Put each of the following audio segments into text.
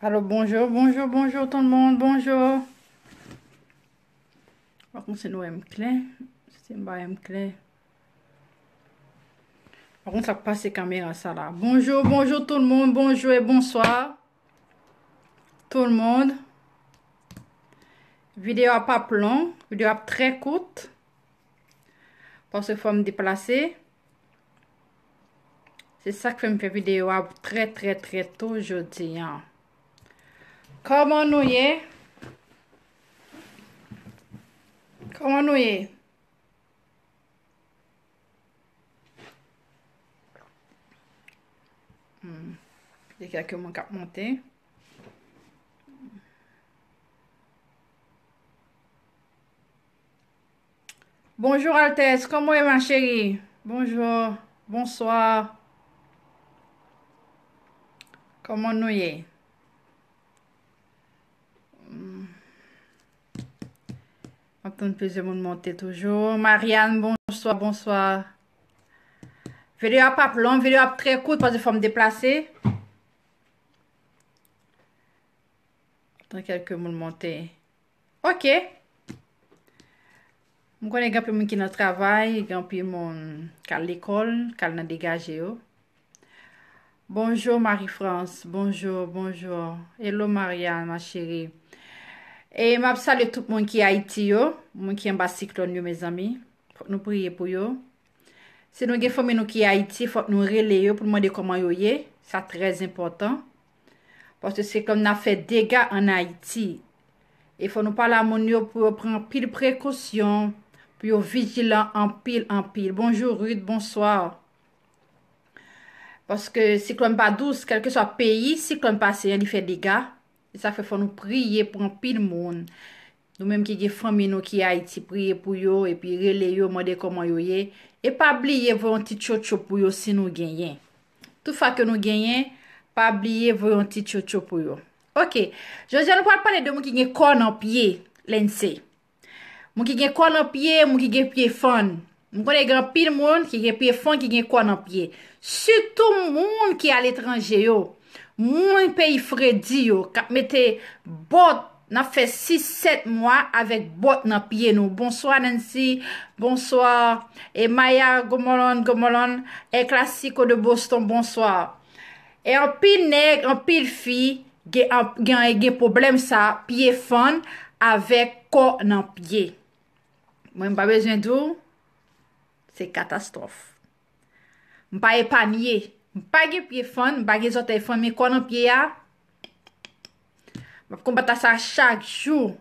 Alors bonjour, bonjour, bonjour tout le monde, bonjour. Par contre, c'est nous M clé. C'est moi M clé. Par contre, ça passe les caméras, ça là. Bonjour, bonjour tout le monde, bonjour et bonsoir. Tout le monde. Vidéo à pas long, vidéo à très courte. Parce que faut me déplacer. C'est ça que je me faire vidéo à très très très tôt aujourd'hui. Hein. Koman nou ye? Koman nou ye? Ye kya ke mwen kap monte. Bonjou altes, koman mwen cheri? Bonjou, bonsoir. Koman nou ye? Koman nou ye? Tante peze moun monte toujou. Marianne, bonsoir, bonsoir. Vele ap ap lon, vele ap tre kout, pas de fòm deplase. Tante kelke moun monte. Ok. Mwen konen genpè moun ki nan travay, genpè moun kal l'ekol, kal nan degaje yo. Bonjour Marie-France, bonjour, bonjour. Hello Marianne, ma chérie. E map sa le tout moun ki Haiti yo, moun ki yon basiklon yo me zami, fok nou priye pou yo. Se nou ge fomen nou ki Haiti, fok nou rele yo pou moun de koman yo ye, sa trez important. Poste si klom nan fe dega an Haiti. E fok nou pala moun yo pou yo pren pil prekosyon, pou yo vigilant an pil an pil. Bonjour, rude, bonsoir. Poste si klom ba douz, kelke sa peyi, si klom pa se yon li fe dega. E sa fe fon nou priye pou an pil moun. Nou menm ki gen fan minou ki a iti priye pou yo. E pi rele yo mode koman yo ye. E pa bliye voyon tit chot chot pou yo si nou genyen. Tou fa ke nou genyen. Pa bliye voyon tit chot chot pou yo. Ok. Je jenou pal pale de mou ki gen kon an piye lense. Mou ki gen kon an piye, mou ki gen piye fan. Mou kon e gen an pil moun ki gen piye fan ki gen kon an piye. Se tou moun ki al etranje yo. Mwen pe ifre di yo, kap mette bot nan fe 6-7 mwa avèk bot nan piye nou. Bonsoa Nancy, bonsoa. E Maya, gomolon, gomolon. E Klasiko de Boston, bonsoa. E an pil neg, an pil fi, gen an ege problem sa, piye fon avèk ko nan piye. Mwen mba bezwen dou, se katastrof. Mba e panye. Page pye fon, bagye zote fon mi konon pye ya Mwen kon batasa chak chou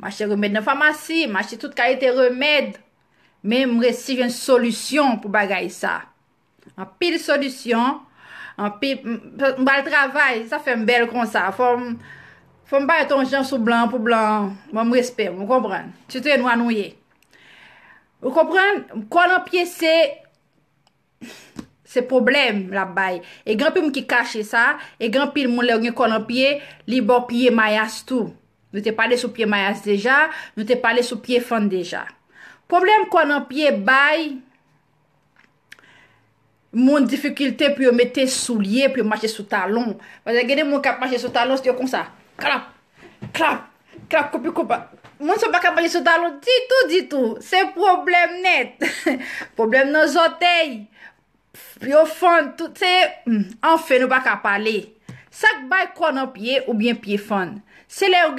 Mwache remed nan famasi Mwache tout kalite remed Men mwen resiv yon solusyon pou bagay sa An pil solusyon An pil mbal travay Sa fe mbel kon sa Fon mba yon ton jansou blan pou blan Mwen mwespe, mwen kompran Tite yon wanouye Mwen kompran, mkonon pye se Mwen kompran Se problem la bay. Eganpil mou ki kache sa. Eganpil moun lè ou gwen konon pye. Libon pye mayas tou. Nou te pale sou pye mayas deja. Nou te pale sou pye fan deja. Problem konon pye bay. Moun difikilte pou yo mette sou liye. Pyo mache sou talon. Mwen geni moun kap mache sou talon. Styo kon sa. Klap. Klap. Klap. Kopi kopa. Moun se baka mache sou talon. Di tou. Di tou. Se problem net. Problem nou zotey. Pyo fond, tout se, an hmm, fe nou baka pale. Sak bay kon an pie ou bien pie fond. Se le ou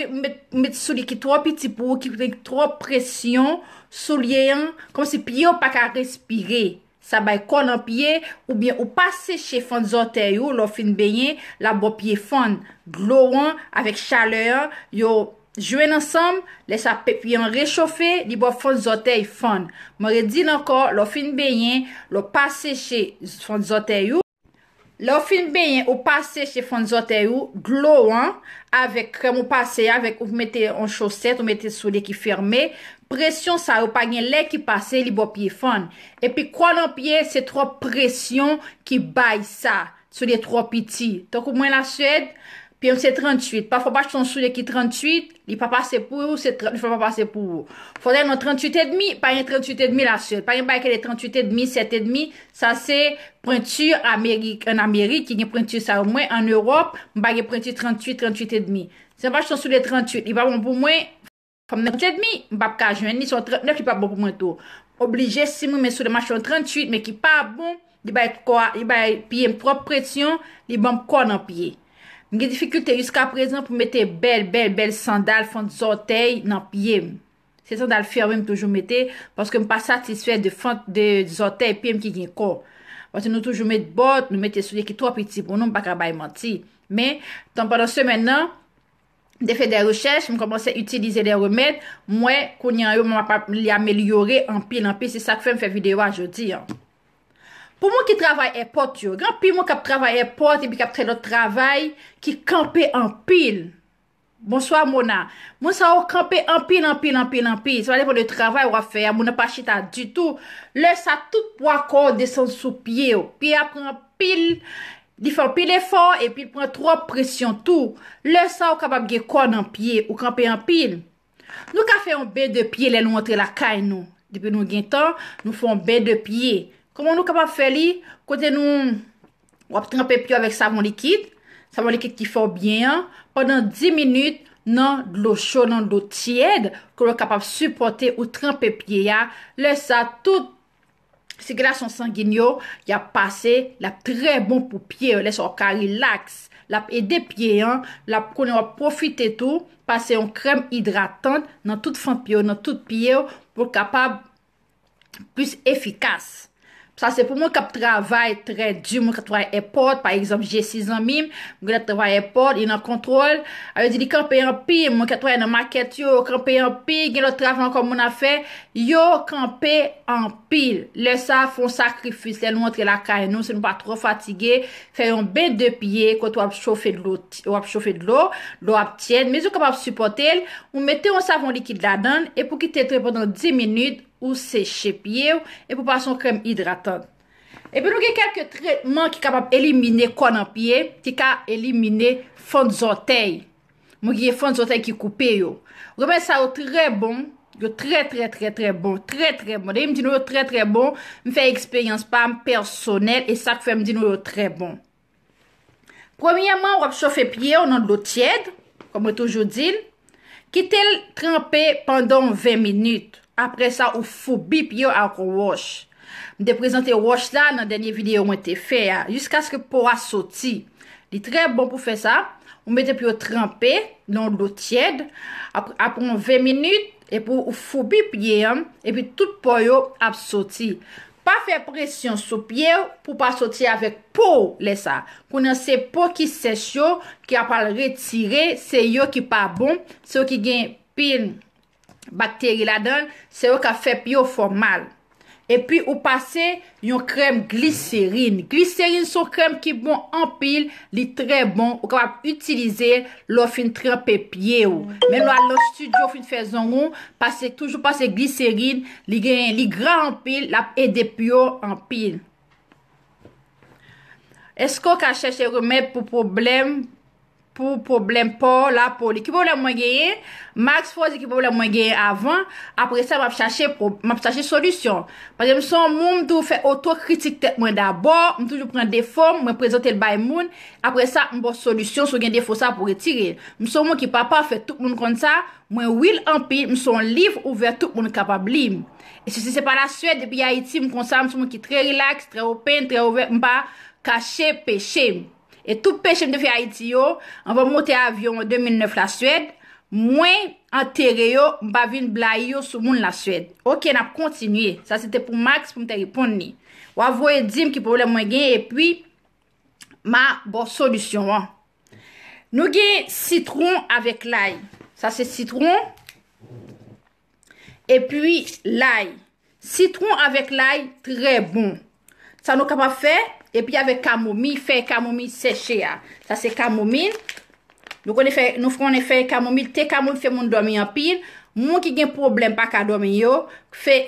met sou li ki tro piti pou, ki pou ten ki tro presyon, sou liyen, kon se pi yo baka respire. Sa bay kon an pie ou bien ou pase che fond zante yo, lo fin beye, la bo pie fond, glouan, avek chaleur, yo... Jwen ansam, lè sa pep yon rechofè, li bo fon zote yon fon. Mwen re di nan kon, lò fin beyen, lò pase che fon zote yon. Lò fin beyen, lò pase che fon zote yon, glouan, avek krem ou pase, avek ou mette yon choset, ou mette soule ki fermè. Presyon sa, ou pa gen lè ki pase, li bo piye fon. E pi kwa nan piye, se tro presyon ki bay sa, soule tro piti. Tok ou mwen la suèd? Pi yon se 38, pa fwa pa ch ton sou de ki 38, li pa pa se pou yon, fwa pa pa se pou yon. Fwa de yon 38,5, pa yon 38,5 la sèl. Pa yon ba yon 38,5, 7,5, sa se printur Amerik, en Amerik, yon printur sa ou mwen, en Europe, mba yon printur 38, 38,5. Se fwa ch ton sou de 38, li ba mwen bon pou mwen, fwa mwen 38,5, mba pa ka jwen, ni son 39, li pa mwen bon pou mwen tou. Oblije si mwen mwen sou de mwen chon 38, mwen ki pa mwen, bon, li ba yon kwa, li ba yon piye mprop presyon, li ba mwen kwa nan piye. M gen difikulte yuska prezant pou mette bel, bel, bel sandal fante zotey nan piye m. Se sandal firme m toujou mette, paske m pa satiswe de fante de zotey piye m ki gen ko. Paske nou toujou mette bot, nou mette souye ki to apiti pou nou m pa kabaye manti. Men, ton padan semen nan, de fe de rechèche, m komponse utilize de remèd, mwen kouni an yo m wap li amelyore an piye nan piye, se sak fe m fe videwa jodi an. Pou moun ki travay e pot yo, gen pi moun kap travay e pot, e bi kap tre lot travay, ki kampe an pil. Monswa moun a, moun sa ou kampe an pil, an pil, an pil, an pil, se wale pou le travay wafè, moun apache ta du tout, le sa tout pou akon desan sou piye yo, pi a pran pil, di fan pil e fon, e pi pran tro presyon tout, le sa ou kapap ge kon an piye, ou kampe an pil. Nou ka fe yon ben de piye lè nou antre la kay nou, dipe nou gen tan, nou fon ben de piye, pou moun nou kapap fè li, kote nou wap trempe pyo avèk savon likid, savon likid ki fò bie an, ponan 10 minute nan lò chò nan lò tiyèd, kon wap kapap supporte ou trempe pyo ya, lè sa tout sigrelasyon sanginyo, yap pase, lè ap tre bon pou pyo, lè sa waka relax, lè ap edè pyo an, lè ap kon wap profite tou, pase yon krem hidratant nan tout fan pyo, nan tout pyo, pou kapap plus efikas. Sa se pou moun kap travay tre djou moun ket woy epot. Par exemple, jè si zan mim. Moun ket woy epot. Yon nan kontrol. A yo di li kampe yon pi. Moun ket woy nan maket yo. Kampe yon pi. Gen lò travay kon moun a fe. Yo kampe yon pi. Le sa fon sakrifis. Lè loun entre la ka yon nou. Se nou pa tro fatigè. Fè yon ben de piye. Kot wap chofe de lò. Lò wap tjen. Me zo kapap supotel. Ou mette yon savon likid la dan. E pou ki te tre podan 10 minout. ou seche piye ou, e pou pa son krem hidraton. E pou nou gen kelke tretman ki kapap elimine konan piye, ti ka elimine fond zotey. Mou gen fond zotey ki koupe yo. Roumen sa ou tre bon, yo tre tre tre tre bon, tre tre bon, e m di nou yo tre tre bon, m fey eksperyans pa m personel, e sa kfe m di nou yo tre bon. Premiyaman, wap sofe piye ou nan lout yed, komon toujou dil, ki tel trempè pandon 20 minut. apre sa ou fou bip yo akou wosh. M de prezante wosh la nan denye videyo mwete fe ya, jiska se ke pou a soti. Di tre bon pou fe sa, mwete pou yo trempe, non do tied, apon 20 minute, epou ou fou bip ye, epi tout pou yo ap soti. Pa fe presyon sou pie, pou pa soti avek pou lesa. Kou nan se pou ki ses yo, ki apal retire, se yo ki pa bon, se yo ki gen pin, Bakteri la den, se yo ka fe pyo formal. E pi ou pase yon krem gliserin. Gliserin son krem ki bon empil li tre bon ou kapap utilize lo fin tre pepye ou. Men lo alo studio fin fe zon ou pase toujou pase gliserin li gran empil la e depyo empil. Esko ka chese remè pou probleme? pou problem pou la pou li ki pou la mwen geye, max pou li ki pou la mwen geye avan, apre sa mwen ap chache solusyon. Pazè mwen son moun mdou fè auto-kritik tèk mwen d'abord, mwen toujou pren deform, mwen prezante l'bay moun, apre sa mwen bon solusyon sou gen defosa pou retirer. Mwen son moun ki papa fè tout moun kon sa, mwen will an pi, mwen son liv ouver tout moun kapabli. E se se se pa la suèd, depi Haiti mwen konsan, mwen son moun ki tre relax, tre open, tre ouver, mwen pa kache peche mwen. Et tout peche mde fi ha iti yo, an va mwote avyon w 2009 la Suèd, mwen an tere yo, mba vin bla yo sou moun la Suèd. Ok, nan kontinuye, sa se te pou max pou mte ripond ni. Wavouye djim ki pou wle mwen gen, epwi, ma bon solusyon an. Nou gen citron avek lay, sa se citron, epwi lay. Citron avek lay, tre bon. Sa nou ka pa fe, e pi ave kamomil, fe kamomil seche a. Sa se kamomil, nou kon e fe, nou fron e fe kamomil, te kamomil fe moun dormi an pil. Moun ki gen problem pa ka dormi yo, fe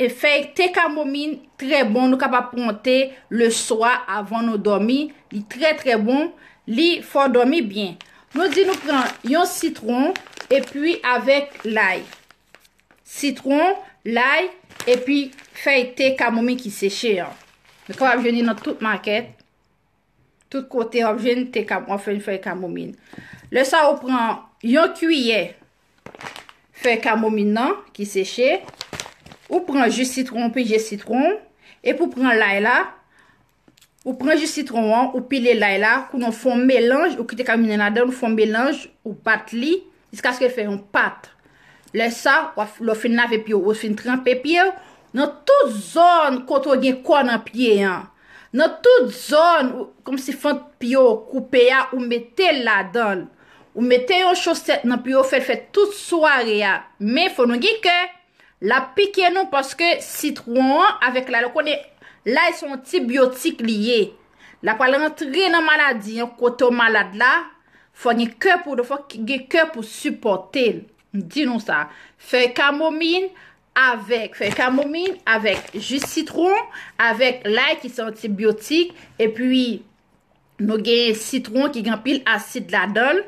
te kamomil tre bon, nou ka pa ponte le soa avon nou dormi. Li tre tre bon, li fwa dormi bien. Nou di nou pren yon citron, e pi avek lay. Citron, lay, e pi fe te kamomil ki seche a. Mè kwa ap jwenni nan tout maket, tout kote ap jwenni te kamou, ap fè yon fè yon kamoumine. Lè sa ou pran yon kuyè fè yon kamoumine nan ki seche, ou pran ju citron, pi jè citron, ep ou pran layla, ou pran ju citron an, ou pi lè layla, kou nan fon mèlange, ou ki te kamoumine nan den, ou fon mèlange, ou pat li, diska aske fè yon pat. Lè sa, waf lò fè yon navè pi yo, wò fè yon trampè pi yo. nan tout zon kontwa gen kwa nan piye yon. Nan tout zon, kom si fante piyo, koupe ya, ou mette la don. Ou mette yon choset nan piyo, fèl fèl tout soare ya. Me fò nou gen ke, la pike nou, paske sitrouan, avèk la, la yon e antibiotik liye. La pala nantre nan maladi, yon kontwa malad la, fò gen ke pou, fò gen ke pou supporte. Din nou sa, fè kamomine, Avèk fè kamomine, avèk jist citron, avèk lay ki son antibiotik, epwi nou gen citron ki gen pil asid ladol,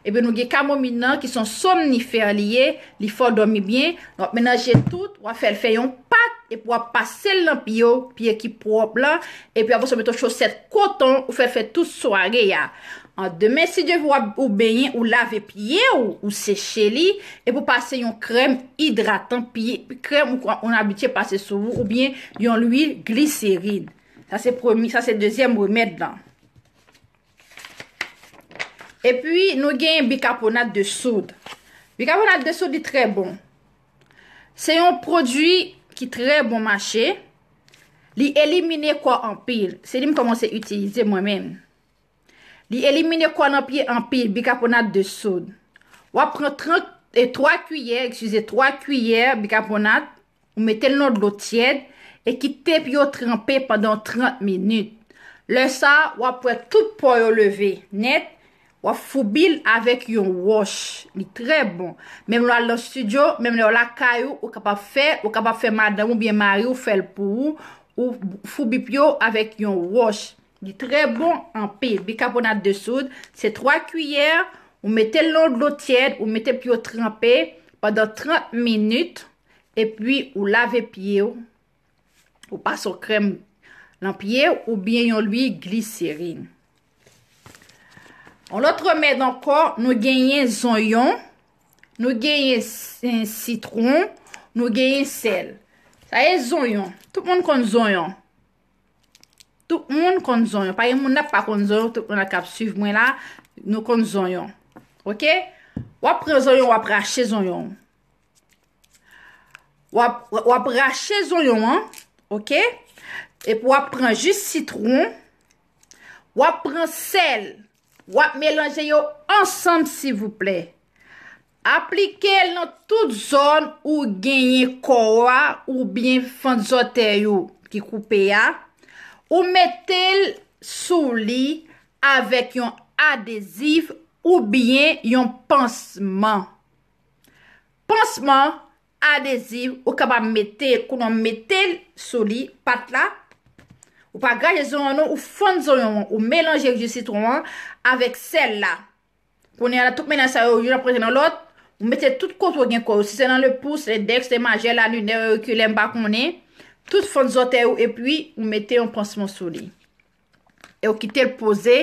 epwi nou gen kamomine nan ki son son nifer liye, li fol domibye, nou apmenaje tout wafèl fè yon pak. e pou ap pase l lamp yo, piye ki pou ap la, e piye ap ou se meton choset koton, ou fe fe tout soare ya. An demen, si je vou ap ou beyin, ou lave piye, ou seche li, e pou pase yon krem hidratan, piye krem ou kon an abitye pase sou, ou bien yon l'huil gliseride. Sa se promi, sa se dezyem ou met dan. E piye nou gen yon bikaponat de soude. Bikaponat de soude yon tri bon. Se yon produi, ki tre bon mache, li elimine kwa anpil, se li m komanse utilize mwen men, li elimine kwa anpil, anpil bikaponat de sou, wap ren 3 kuyere, kisize 3 kuyere bikaponat, ou metel non lout yed, e ki tep yo trempè padan 30 minit, le sa wap ren tout po yo leve, net, Ou foubil avek yon wosh. Ni tre bon. Mem lo alo studio, mem lo ala kayou, ou kapap fe, ou kapap fe madan, ou bien mari, ou fel pou, ou foubi pyo avek yon wosh. Ni tre bon an pi. Bi kaponat de soud, se 3 kuyere, ou mette lond lo tiyed, ou mette pyo trempè, padan 30 minut, e pi ou lave pyo, ou pa so krem lan pyo, ou bien yon lwi gliserine. On lot remèd ankor nou genyen zonyon, nou genyen sitron, nou genyen sel. Sa e zonyon. Tout moun kon zonyon. Tout moun kon zonyon. Pa yon moun nan pa kon zonyon, tout moun nan kap suv mwen la, nou kon zonyon. Ok? Wap ren zonyon, wap ren ashe zonyon. Wap ren ashe zonyon, ok? Ep wap ren just sitron, wap ren sel. Wap melanje yo ansanm si vous plè. Aplike el nan tout zon ou genye kowa ou bien fon zote yo ki koupe ya. Ou metel sou li avek yon adesiv ou bien yon panseman. Pansman adesiv ou kaba metel sou li pat la. Ou pa gaje zon anon, ou fon zon anon, ou melanje ek ju citron anon, avek sel la. Kounen la tout mena sa yo, ou joun aprezen nan lot, ou meten tout koto gen kou. Ou se nan le pou, se le dek, se le maje, la luner, ou ke lemba kounen. Tout fon zote ou, e pwi, ou meten yon panseman sou li. E ou kite l'poze,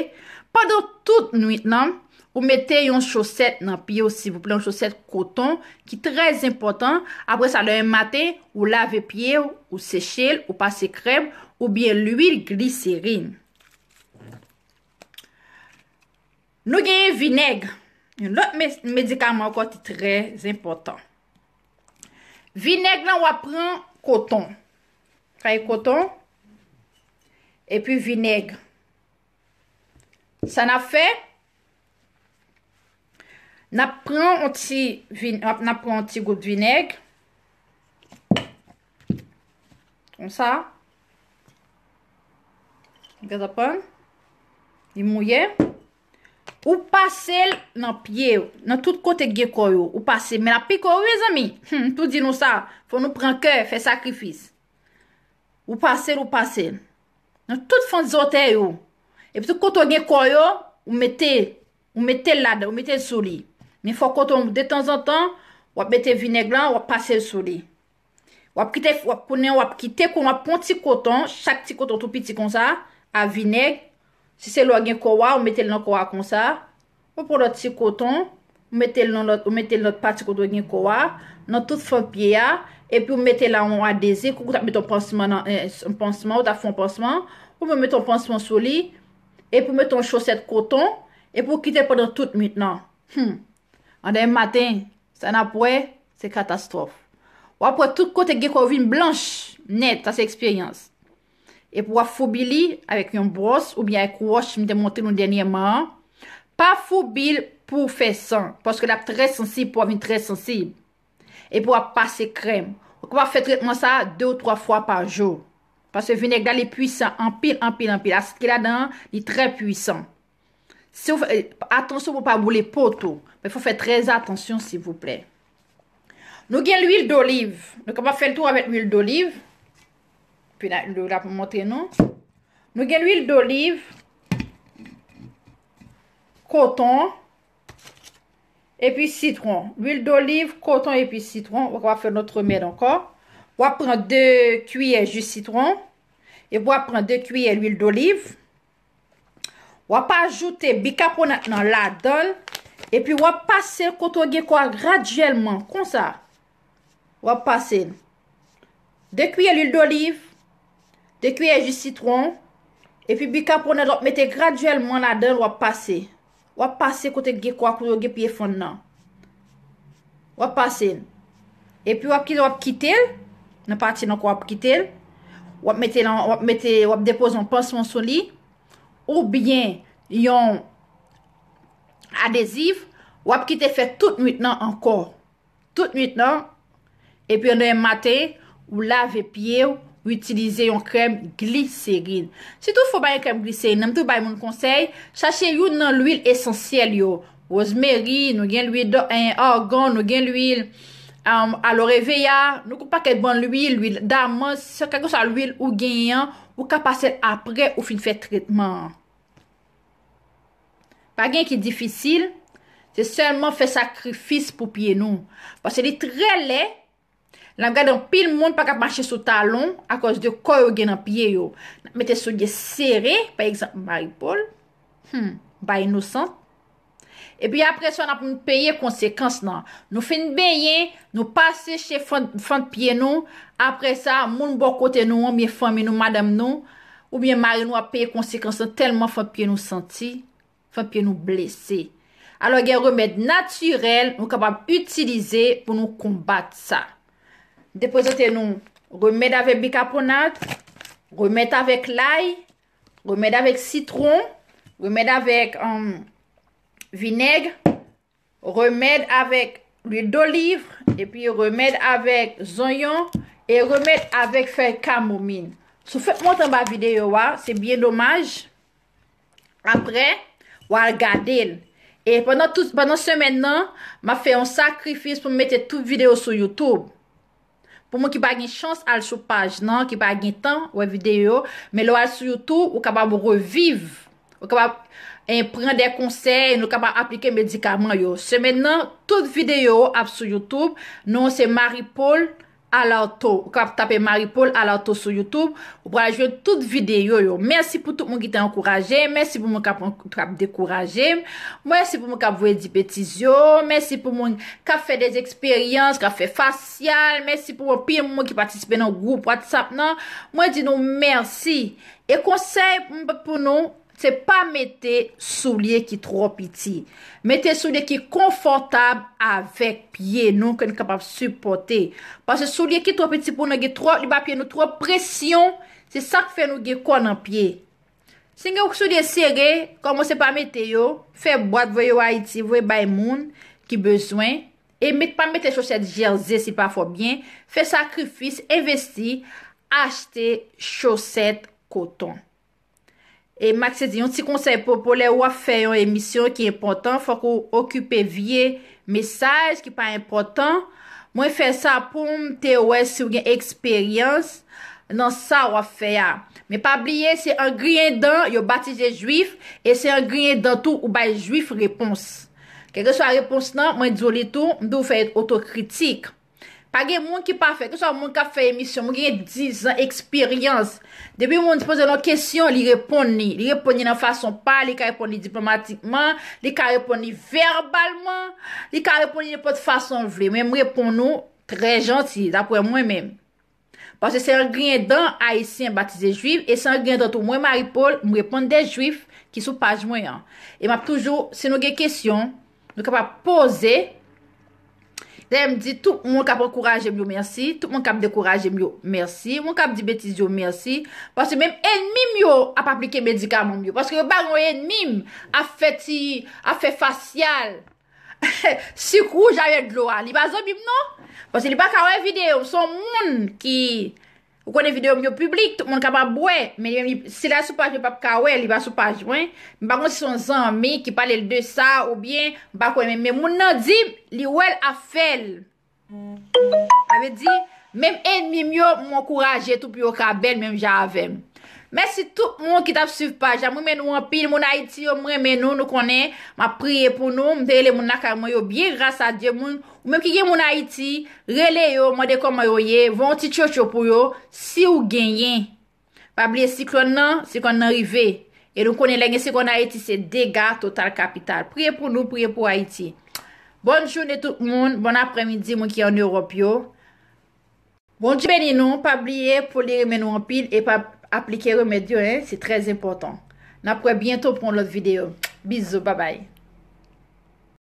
padon tout nuit nan, ou meten yon choset nan piye ou si vouple yon choset koton, ki trez impotant, apre sa le emate, ou lave piye, ou seche, ou pase kreb, Ou biye l'uil gliserin. Nou genye vineg. Yon lòt medikaman wakot yon trez importan. Vineg lan wapren koton. Kaye koton. E pi vineg. San a fe. Napren an ti gop vineg. Ton sa. Gazapan. Di mouye. Ou pasel nan piye. Nan tout kote gye koyo. Ou pasel. Men api koyo we zami. Hmm, tout di nou sa. Fon nou pran kè. Fè sakrifis. Ou pasel ou pasel. Nan tout fon zote yo. E pse koto gye koyo. Ou mette. Ou mette lade. Ou mette souli. Men fò koton mou de tan zan tan. Wap mette vinegran. Wap pasel souli. Wap kite. Wap pounen wap kite. Wap pounen wap poun ti koton. Chak ti koton tou piti kon sa. A vinek, si se lo a gen kowa, ou mette l nan kowa kon sa. Ou pou lot ti koton, ou mette l not pati koton gen kowa, nan tout fon pye ya. E pou mette la ou an adese, kou kou ta met ton panseman, eh, ou ta fon panseman. Ou pou met ton panseman sou li, e pou met ton choset koton, e pou kite pa don tout mit nan. Hmm. An den matin, sa nan pou e, se katastrofe. Ou apwe tout kote gen kowe vin blanche net sa se eksperyans. et pour affobili avec une brosse ou bien avec wash, je me démonter nous dernièrement. Pas affobili pour faire ça, parce que la très sensible pour une très sensible. Et pour passer crème. on va faire traitement ça deux ou trois fois par jour. Parce que le vinaigre est puissant, en pile, en pile, en pile. Ce qu'il a dedans, il est très puissant. Euh, attention pour ne pas bouler tout. Mais il faut faire très attention, s'il vous plaît. Nous avons l'huile d'olive. Donc, on va faire le tour avec l'huile d'olive. Nou gen l'huil d'olive, koton, epi citron. Huil d'olive, koton, epi citron. Ou wap fè nout remèd ankon. Wap pren de kuyè ju citron. E wap pren de kuyè l'huil d'olive. Wap ajoute bikapo nan l'adol. E pi wap pase koton gen kwa gradjèlman. Kon sa. Wap pase. De kuyè l'huil d'olive. te kweye jit citron, epi bi kaponèd wap mette gradyèlman la dèl wap pase. Wap pase kote gè kwa kou yo gè piye fon nan. Wap pase. Epi wap kile wap kite, nan pati nan kwa wap kite, wap mette, wap depoz nan pansman soli, ou byen yon adesif, wap kite fè tout nuit nan ankor. Tout nuit nan, epi yon dey matè, ou lave piye ou, Ou itilize yon krem gliserin. Si tou fwa bayan krem gliserin, nam tou bayan moun konsey, chache yon nan l'wil esensyel yo. Rosemary, nou gen l'wil doen, organ, nou gen l'wil um, aloreveya, nou kou pa ket ban l'wil, l'wil daman, se kakos an l'wil ou gen yon, ou kapase apre ou fin fwe tritman. Pa gen ki difisil, se selman fwe sakrifis pou piye nou. Pas se li tre le, la m gade an pil moun pa kap manche sou talon akos de koy ou gen an piye yo. Mete sou diye sere, par exemple, maripol, bay nou san. E pi apre sa, an ap moun peye konsekans nan. Nou fin beye, nou pase che fan piye nou, apre sa, moun bo kote nou, an miye fan miye nou, madame nou, ou miye mari nou ap peye konsekans nan, telman fan piye nou senti, fan piye nou blese. Alo gen remèd naturel, nou kapap utilize pou nou kombat sa. Deposote nou remèd avèk bikaponat, remèd avèk lay, remèd avèk citron, remèd avèk vineg, remèd avèk luyol d'olivre, remèd avèk zonyon, remèd avèk fèk kamomine. Sou fèk montan ba videyo wa, se bie l'omaj. Apre, wa al gade el. E panan semen nan, ma fè an sakrifis pou mette tout videyo sou Youtube. pou mwen ki bagen chans al sou paj nan, ki bagen tan wè videyo, men lò al sou Youtube, ou kabab reviv, ou kabab impren eh, de konsey, nou kabab aplike medikaman yo. Se men nan, tout videyo ap sou Youtube, nou se Marie-Paul, A la to. Ou kap tape Maripol a la to sou Youtube. Ou pralajwe tout videyo yo. Mersi pou tout moun ki te ankoraje. Mersi pou moun kap ankoraje. Mersi pou moun kap vwe di petizyo. Mersi pou moun kap fe de eksperyans. Kap fe fasyal. Mersi pou moun pi moun ki patisipe nan group. Watsap nan. Mwen di nou mersi. E konsey pou moun. se pa mette sou liye ki tro piti. Mete sou liye ki konfortab avek piye nou ke ni kapab suporte. Pase sou liye ki tro piti pou nou ge tro, li ba piye nou tro presyon, se sak fe nou ge konan piye. Sengen ou sou liye sere, koman se pa mette yo, fe bwad vwe yo a iti, vwe bay moun ki bezwen, e mette pa mette choset jelze si pa fo bien, fe sakrifis, investi, achte choset koton. E mak se di yon ti konsey pou pou le waf fe yon emisyon ki important fwa kou okupe vie mesaj ki pa important. Mwen fe sa pou mte wè sou gen eksperyans nan sa waf fe ya. Men pa blye se an griyen dan yo batize juif e se an griyen dan tou ou bay juif repons. Kède sa repons nan mwen dizou li tou mde ou fe et otokritik. Page moun ki pa fe, kou sa moun ka fe emisyon, moun genye dizan eksperyans. Debe moun di pose nan kesyon, li repon ni. Li repon ni nan fason pa, li ka repon ni diplomatikman, li ka repon ni verbalman, li ka repon ni nan pot fason vle. Mwen mwen repon nou, tre janti, dapwe mwen men. Pase se yon genye dan, a yisi yon batize juif, e se yon genye dan tou mwen Mari Paul, mwen repon de juif ki sou page mwen yan. E map toujou, se nou genye kesyon, nou ka pa pose... Dè m di tout moun kapo kouraje m yon mersi, tout moun kapo dekouraje m yon mersi, moun kapo di betis yon mersi. Pwase mèm enmim yon ap aplike medikam m yon, pwase mèm enmim ap feti, ap fet fasyal, sikou jare dlo an. Li ba zon m yon? Pwase li ba kawen videyo, son moun ki... Ou konen videyo myo publik, tout moun kapap bwe. Men yon, si la sou pa jwen pap ka we, li ba sou pa jwen. Men bakon si son zan mi, ki pale l de sa ou bien, bakon men, men moun nan di, li wel afel. A me di, men en mi myo mwen kouraje tout pi yo ka bel men javem. Mèsi tout moun ki tap suiv pa, jè mwen mè nou anpil, mwen Haiti, mwen mè nou nou konen, mwen priye pou nou, mwen te ele mwen akar mwen yo, biye grasa diye moun, mwen ki ye mwen Haiti, rele yo, mwen dekoman yo ye, vwantit yo yo pou yo, si ou genyen, pabliye siklon nan, siklon nan rive, e nou konen lè nge siklon Haiti, se dega total kapital, priye pou nou, priye pou Haiti. Bonjoune tout moun, bon apremidi mwen ki an Europe yo. Bonjoune mwen mwen mè nou anpil, mwen mè nou anpil, mwen priye pou nou, priye pou Haiti. appliquer remède, hein, c'est très important. apprend bientôt pour autre vidéo. Bisous, bye bye.